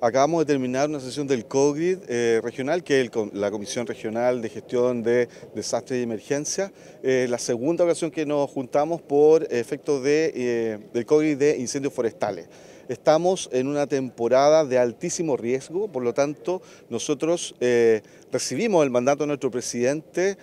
Acabamos de terminar una sesión del COGRID eh, regional, que es la Comisión Regional de Gestión de Desastres y Emergencias. Eh, la segunda ocasión que nos juntamos por efectos eh, del COGRID de incendios forestales. Estamos en una temporada de altísimo riesgo, por lo tanto nosotros recibimos el mandato de nuestro presidente,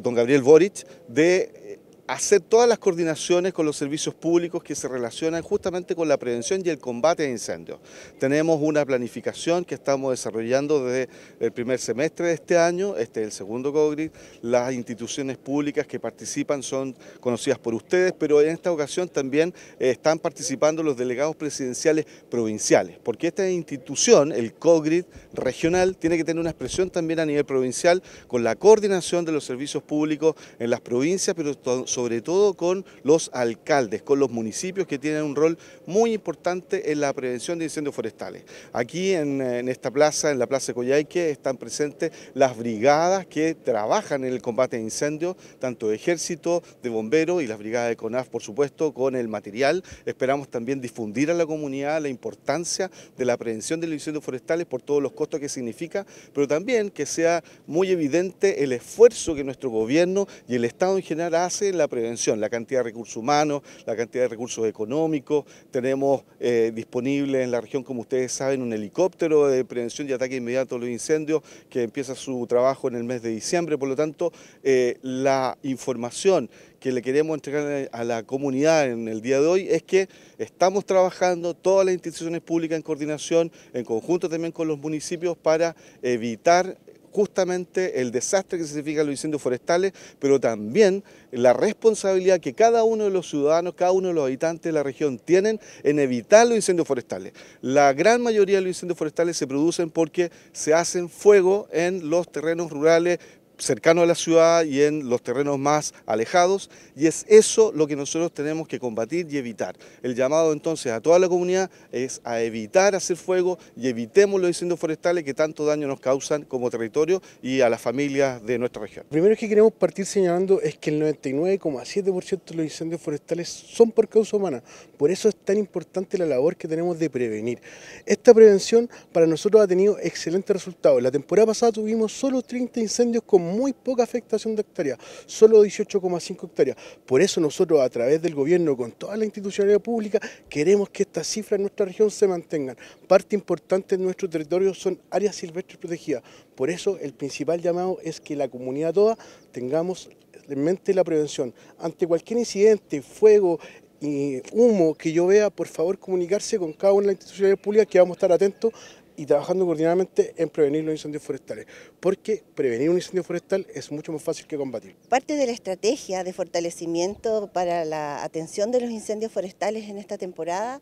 don Gabriel Boric, de hacer todas las coordinaciones con los servicios públicos que se relacionan justamente con la prevención y el combate a incendios. Tenemos una planificación que estamos desarrollando desde el primer semestre de este año, este es el segundo COGRID, las instituciones públicas que participan son conocidas por ustedes, pero en esta ocasión también eh, están participando los delegados presidenciales provinciales, porque esta institución, el COGRID regional, tiene que tener una expresión también a nivel provincial con la coordinación de los servicios públicos en las provincias, pero sobre todo con los alcaldes, con los municipios que tienen un rol muy importante en la prevención de incendios forestales. Aquí en, esta plaza, en la Plaza Coyhaique, están presentes las brigadas que trabajan en el combate de incendios, tanto de ejército, de bomberos y las brigadas de CONAF, por supuesto, con el material. Esperamos también difundir a la comunidad la importancia de la prevención de los incendios forestales por todos los costos que significa, pero también que sea muy evidente el esfuerzo que nuestro gobierno y el Estado en general hace en la prevención, la cantidad de recursos humanos, la cantidad de recursos económicos, tenemos eh, disponible en la región, como ustedes saben, un helicóptero de prevención y ataque inmediato a los incendios que empieza su trabajo en el mes de diciembre, por lo tanto, eh, la información que le queremos entregar a la comunidad en el día de hoy es que estamos trabajando todas las instituciones públicas en coordinación, en conjunto también con los municipios, para evitar justamente el desastre que significan los incendios forestales, pero también la responsabilidad que cada uno de los ciudadanos, cada uno de los habitantes de la región tienen en evitar los incendios forestales. La gran mayoría de los incendios forestales se producen porque se hacen fuego en los terrenos rurales, cercano a la ciudad y en los terrenos más alejados y es eso lo que nosotros tenemos que combatir y evitar. El llamado entonces a toda la comunidad es a evitar hacer fuego y evitemos los incendios forestales que tanto daño nos causan como territorio y a las familias de nuestra región. primero que queremos partir señalando es que el 99,7% de los incendios forestales son por causa humana, por eso es tan importante la labor que tenemos de prevenir. Esta prevención para nosotros ha tenido excelentes resultados. La temporada pasada tuvimos solo 30 incendios con muy poca afectación de hectáreas, solo 18,5 hectáreas. Por eso nosotros a través del gobierno, con toda la institucionalidad pública, queremos que estas cifras en nuestra región se mantengan. Parte importante de nuestro territorio son áreas silvestres protegidas. Por eso el principal llamado es que la comunidad toda tengamos en mente la prevención. Ante cualquier incidente, fuego, y humo que yo vea, por favor comunicarse con cada una de las instituciones públicas que vamos a estar atentos y trabajando coordinadamente en prevenir los incendios forestales, porque prevenir un incendio forestal es mucho más fácil que combatir. Parte de la estrategia de fortalecimiento para la atención de los incendios forestales en esta temporada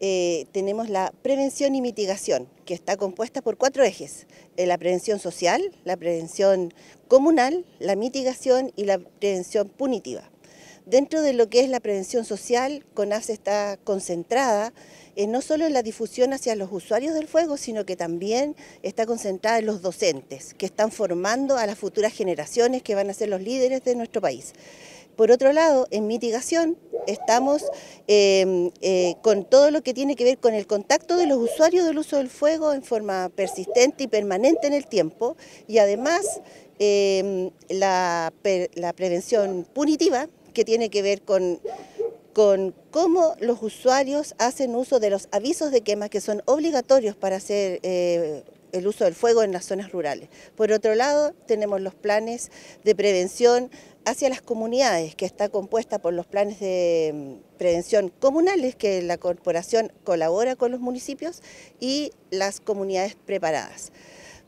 eh, tenemos la prevención y mitigación, que está compuesta por cuatro ejes. Eh, la prevención social, la prevención comunal, la mitigación y la prevención punitiva. Dentro de lo que es la prevención social, Conas está concentrada eh, no solo en la difusión hacia los usuarios del fuego, sino que también está concentrada en los docentes, que están formando a las futuras generaciones que van a ser los líderes de nuestro país. Por otro lado, en mitigación estamos em, eh, con todo lo que tiene que ver con el contacto de los usuarios del uso del fuego en forma persistente y permanente en el tiempo y además em, la prevención punitiva que tiene que ver con con cómo los usuarios hacen uso de los avisos de quema que son obligatorios para hacer eh, el uso del fuego en las zonas rurales. Por otro lado, tenemos los planes de prevención hacia las comunidades, que está compuesta por los planes de mm, prevención comunales, que la corporación colabora con los municipios, y las comunidades preparadas.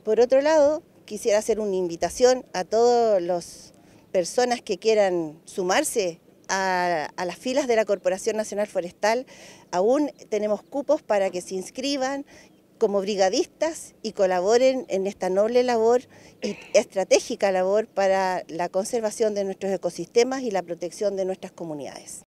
Por otro lado, quisiera hacer una invitación a todos los personas que quieran sumarse a, las filas de la Corporación Nacional Forestal, aún tenemos cupos para que se inscriban como brigadistas y colaboren en esta noble labor estratégica labor para la conservación de nuestros ecosistemas y la protección de nuestras comunidades.